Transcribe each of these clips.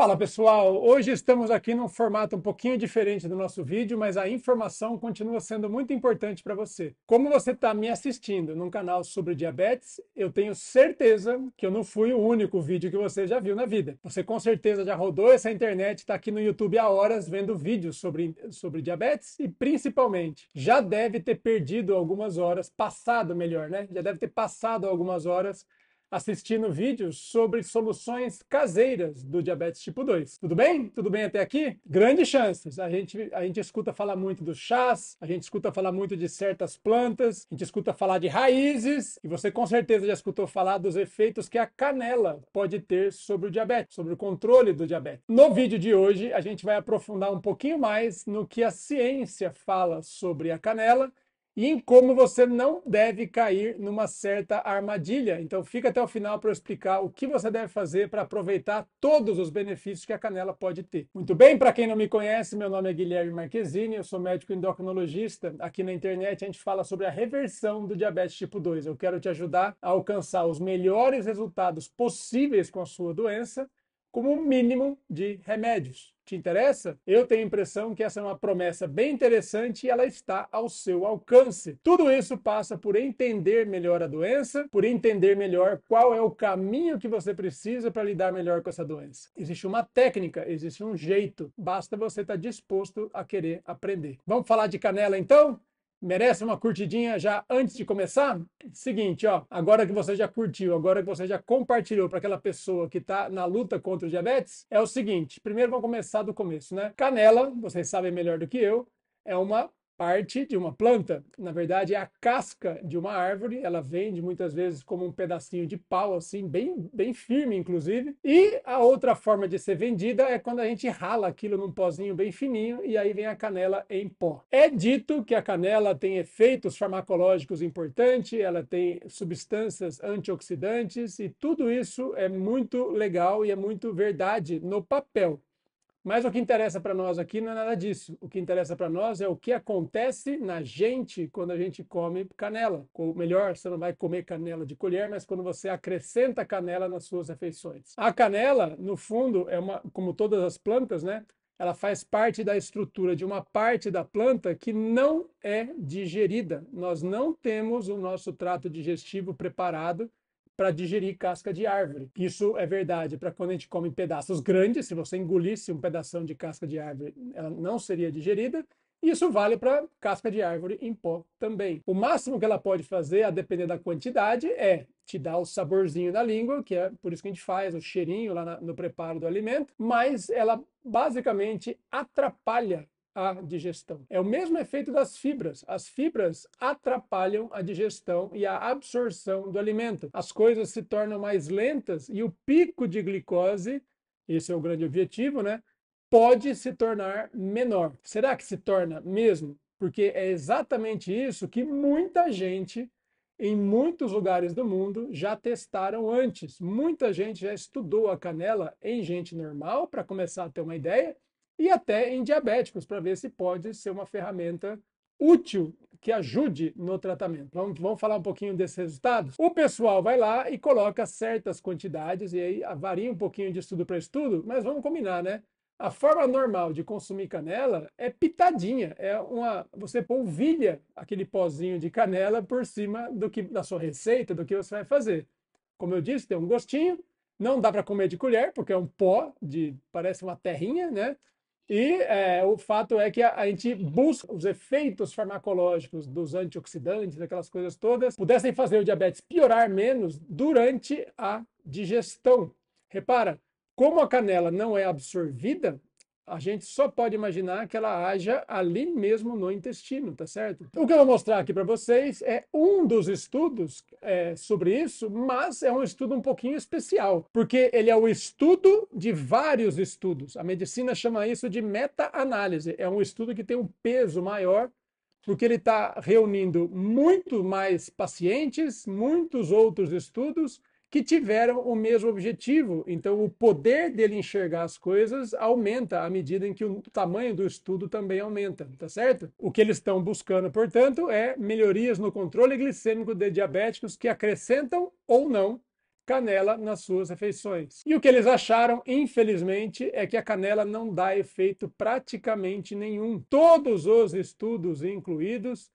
Fala pessoal, hoje estamos aqui num formato um pouquinho diferente do nosso vídeo, mas a informação continua sendo muito importante para você. Como você está me assistindo num canal sobre diabetes, eu tenho certeza que eu não fui o único vídeo que você já viu na vida. Você com certeza já rodou essa internet, está aqui no YouTube há horas vendo vídeos sobre, sobre diabetes e principalmente já deve ter perdido algumas horas, passado melhor, né? Já deve ter passado algumas horas assistindo vídeos sobre soluções caseiras do diabetes tipo 2. Tudo bem? Tudo bem até aqui? Grandes chances. A gente, a gente escuta falar muito dos chás, a gente escuta falar muito de certas plantas, a gente escuta falar de raízes, e você com certeza já escutou falar dos efeitos que a canela pode ter sobre o diabetes, sobre o controle do diabetes. No vídeo de hoje, a gente vai aprofundar um pouquinho mais no que a ciência fala sobre a canela e em como você não deve cair numa certa armadilha. Então fica até o final para eu explicar o que você deve fazer para aproveitar todos os benefícios que a canela pode ter. Muito bem, para quem não me conhece, meu nome é Guilherme Marquezine, eu sou médico endocrinologista. Aqui na internet a gente fala sobre a reversão do diabetes tipo 2. Eu quero te ajudar a alcançar os melhores resultados possíveis com a sua doença como um mínimo de remédios. Te interessa? Eu tenho a impressão que essa é uma promessa bem interessante e ela está ao seu alcance. Tudo isso passa por entender melhor a doença, por entender melhor qual é o caminho que você precisa para lidar melhor com essa doença. Existe uma técnica, existe um jeito, basta você estar tá disposto a querer aprender. Vamos falar de canela então? merece uma curtidinha já antes de começar? Seguinte, ó, agora que você já curtiu, agora que você já compartilhou para aquela pessoa que está na luta contra o diabetes, é o seguinte: primeiro vamos começar do começo, né? Canela, vocês sabem melhor do que eu, é uma parte de uma planta, na verdade é a casca de uma árvore, ela vende muitas vezes como um pedacinho de pau assim, bem bem firme inclusive. E a outra forma de ser vendida é quando a gente rala aquilo num pozinho bem fininho e aí vem a canela em pó. É dito que a canela tem efeitos farmacológicos importantes, ela tem substâncias antioxidantes e tudo isso é muito legal e é muito verdade no papel. Mas o que interessa para nós aqui não é nada disso. O que interessa para nós é o que acontece na gente quando a gente come canela. Ou melhor, você não vai comer canela de colher, mas quando você acrescenta canela nas suas refeições. A canela, no fundo, é uma, como todas as plantas, né? Ela faz parte da estrutura de uma parte da planta que não é digerida. Nós não temos o nosso trato digestivo preparado para digerir casca de árvore. Isso é verdade para quando a gente come pedaços grandes, se você engolisse um pedaço de casca de árvore, ela não seria digerida. Isso vale para casca de árvore em pó também. O máximo que ela pode fazer, a depender da quantidade, é te dar o saborzinho na língua, que é por isso que a gente faz o cheirinho lá no preparo do alimento, mas ela basicamente atrapalha a digestão. É o mesmo efeito das fibras. As fibras atrapalham a digestão e a absorção do alimento. As coisas se tornam mais lentas e o pico de glicose, esse é o grande objetivo, né? Pode se tornar menor. Será que se torna mesmo? Porque é exatamente isso que muita gente em muitos lugares do mundo já testaram antes. Muita gente já estudou a canela em gente normal, para começar a ter uma ideia, e até em diabéticos, para ver se pode ser uma ferramenta útil que ajude no tratamento. Vamos, vamos, falar um pouquinho desses resultados? O pessoal vai lá e coloca certas quantidades, e aí varia um pouquinho de estudo para estudo, mas vamos combinar, né? A forma normal de consumir canela é pitadinha, é uma você polvilha aquele pozinho de canela por cima do que da sua receita, do que você vai fazer. Como eu disse, tem um gostinho, não dá para comer de colher porque é um pó de parece uma terrinha, né? E é, o fato é que a, a, gente busca os efeitos farmacológicos dos antioxidantes, daquelas coisas todas, pudessem fazer o diabetes piorar menos durante a digestão. Repara, como a canela não é absorvida, a gente só pode imaginar que ela haja ali mesmo no intestino, tá certo? O que eu vou mostrar aqui para vocês é um dos estudos é, sobre isso, mas é um estudo um pouquinho especial, porque ele é o estudo de vários estudos. A medicina chama isso de meta-análise. É um estudo que tem um peso maior porque ele está reunindo muito mais pacientes, muitos outros estudos que tiveram o mesmo objetivo. Então, o poder dele enxergar as coisas aumenta à medida em que o tamanho do estudo também aumenta, tá certo? O que eles estão buscando, portanto, é melhorias no controle glicêmico de diabéticos que acrescentam ou não canela nas suas refeições. E o que eles acharam, infelizmente, é que a canela não dá efeito praticamente nenhum. Todos os estudos incluídos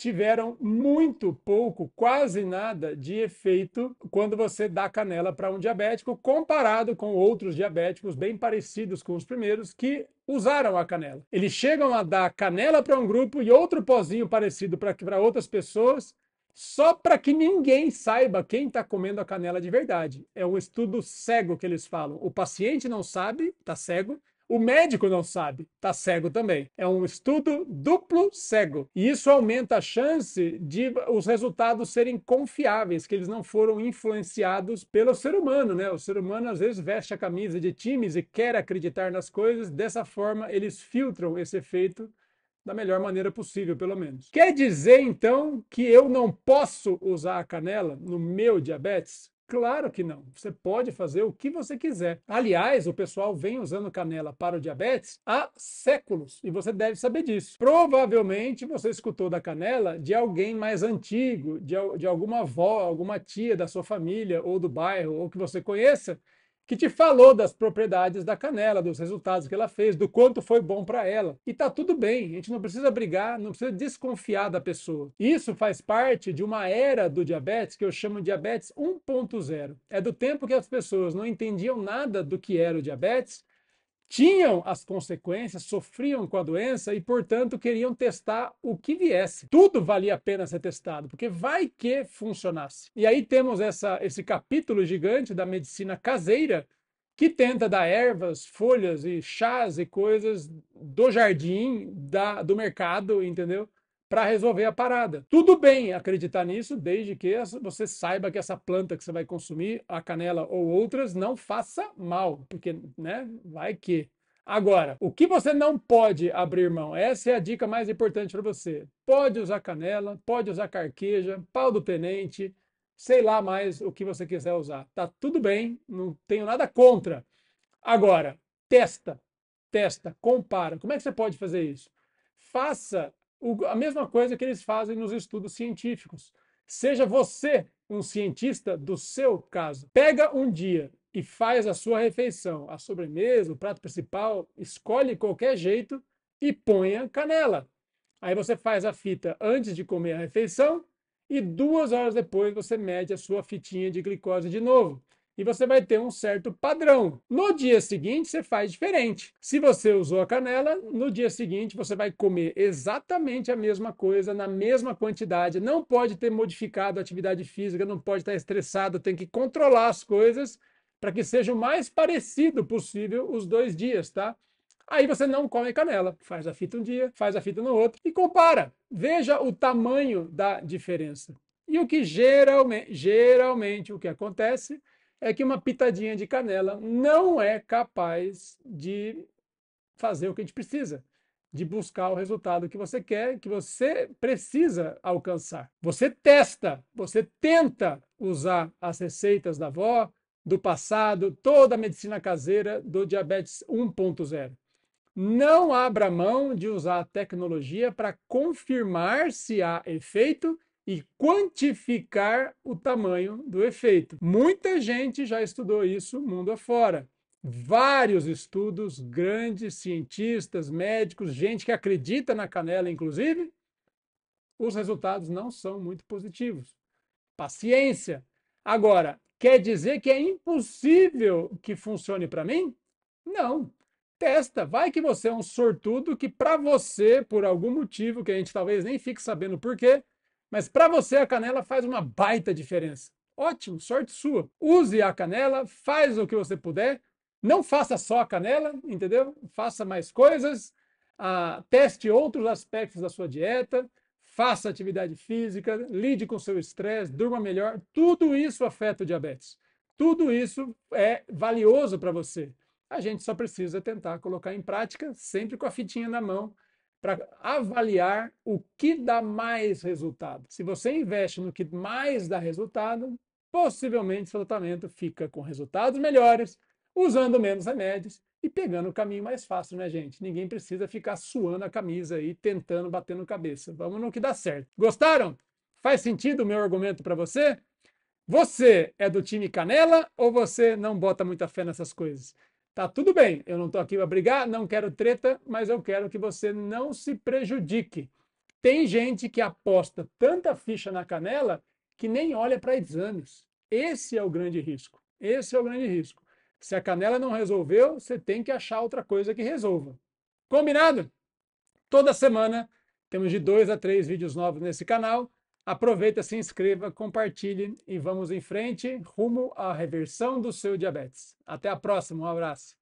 tiveram muito pouco, quase nada de efeito quando você dá canela para um diabético, comparado com outros diabéticos bem parecidos com os primeiros que usaram a canela. Eles chegam a dar canela para um grupo e outro pozinho parecido para outras pessoas, só para que ninguém saiba quem está comendo a canela de verdade. É um estudo cego que eles falam. O paciente não sabe, está cego, o médico não sabe, tá cego também. É um estudo duplo cego. E isso aumenta a chance de os resultados serem confiáveis, que eles não foram influenciados pelo ser humano, né? O ser humano às vezes veste a camisa de times e quer acreditar nas coisas, dessa forma eles filtram esse efeito da melhor maneira possível, pelo menos. Quer dizer então que eu não posso usar a canela no meu diabetes? Claro que não. Você pode fazer o que você quiser. Aliás, o pessoal vem usando canela para o diabetes há séculos e você deve saber disso. Provavelmente você escutou da canela de alguém mais antigo, de, de alguma avó, alguma tia da sua família ou do bairro ou que você conheça que te falou das propriedades da canela, dos resultados que ela fez, do quanto foi bom para ela. E tá tudo bem, a gente não precisa brigar, não precisa desconfiar da pessoa. Isso faz parte de uma era do diabetes que eu chamo de diabetes 1.0. É do tempo que as pessoas não entendiam nada do que era o diabetes tinham as consequências, sofriam com a doença e, portanto, queriam testar o que viesse. Tudo valia a pena ser testado, porque vai que funcionasse. E aí temos essa, esse capítulo gigante da medicina caseira que tenta dar ervas, folhas e chás e coisas do jardim, da, do mercado, entendeu? para resolver a parada. Tudo bem acreditar nisso, desde que você saiba que essa planta que você vai consumir, a canela ou outras, não faça mal, porque, né, vai que. Agora, o que você não pode abrir mão? Essa é a dica mais importante para você. Pode usar canela, pode usar carqueja, pau do tenente, sei lá mais o que você quiser usar. Tá tudo bem, não tenho nada contra. Agora, testa, testa, compara. Como é que você pode fazer isso? Faça a mesma coisa que eles fazem nos estudos científicos. Seja você um cientista do seu caso. Pega um dia e faz a sua refeição, a sobremesa, o prato principal, escolhe qualquer jeito e ponha canela. Aí você faz a fita antes de comer a refeição e duas horas depois você mede a sua fitinha de glicose de novo e você vai ter um certo padrão. No dia seguinte, você faz diferente. Se você usou a canela, no dia seguinte você vai comer exatamente a mesma coisa, na mesma quantidade. Não pode ter modificado a atividade física, não pode estar estressado, tem que controlar as coisas para que seja o mais parecido possível os dois dias, tá? Aí você não come canela. Faz a fita um dia, faz a fita no outro e compara. Veja o tamanho da diferença. E o que geralmente, geralmente o que acontece é que uma pitadinha de canela não é capaz de fazer o que a gente precisa, de buscar o resultado que você quer, que você precisa alcançar. Você testa, você tenta usar as receitas da avó, do passado, toda a medicina caseira do diabetes 1.0. Não abra mão de usar a tecnologia para confirmar se há efeito e quantificar o tamanho do efeito. Muita gente já estudou isso mundo afora. Vários estudos, grandes cientistas, médicos, gente que acredita na canela, inclusive, os resultados não são muito positivos. Paciência. Agora, quer dizer que é impossível que funcione para mim? Não. Testa. Vai que você é um sortudo que, para você, por algum motivo que a gente talvez nem fique sabendo por quê, mas para você a canela faz uma baita diferença. Ótimo, sorte sua. Use a canela, faz o que você puder. Não faça só a canela, entendeu? Faça mais coisas, ah, teste outros aspectos da sua dieta, faça atividade física, lide com seu estresse, durma melhor. Tudo isso afeta o diabetes. Tudo isso é valioso para você. A gente só precisa tentar colocar em prática, sempre com a fitinha na mão, para avaliar o que dá mais resultado. Se você investe no que mais dá resultado, possivelmente seu tratamento fica com resultados melhores, usando menos remédios e pegando o caminho mais fácil, né, gente? Ninguém precisa ficar suando a camisa e tentando bater no cabeça. Vamos no que dá certo. Gostaram? Faz sentido o meu argumento para você? Você é do time Canela ou você não bota muita fé nessas coisas? Tá tudo bem, eu não estou aqui para brigar, não quero treta, mas eu quero que você não se prejudique. Tem gente que aposta tanta ficha na canela que nem olha para exames. Esse é o grande risco. Esse é o grande risco. Se a canela não resolveu, você tem que achar outra coisa que resolva. Combinado? Toda semana temos de dois a três vídeos novos nesse canal. Aproveita, se inscreva, compartilhe e vamos em frente rumo à reversão do seu diabetes. Até a próxima, um abraço.